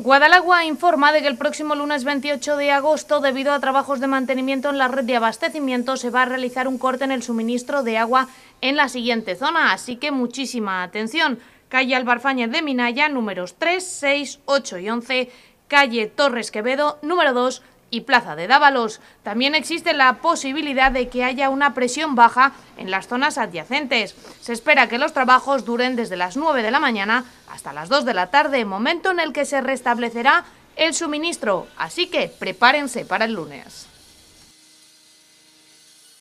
Guadalagua informa de que el próximo lunes 28 de agosto, debido a trabajos de mantenimiento en la red de abastecimiento, se va a realizar un corte en el suministro de agua en la siguiente zona, así que muchísima atención. Calle Albarfaña de Minaya, números 3, 6, 8 y 11, calle Torres Quevedo, número 2 y Plaza de Dávalos. También existe la posibilidad de que haya una presión baja en las zonas adyacentes. Se espera que los trabajos duren desde las 9 de la mañana hasta las 2 de la tarde, momento en el que se restablecerá el suministro, así que prepárense para el lunes.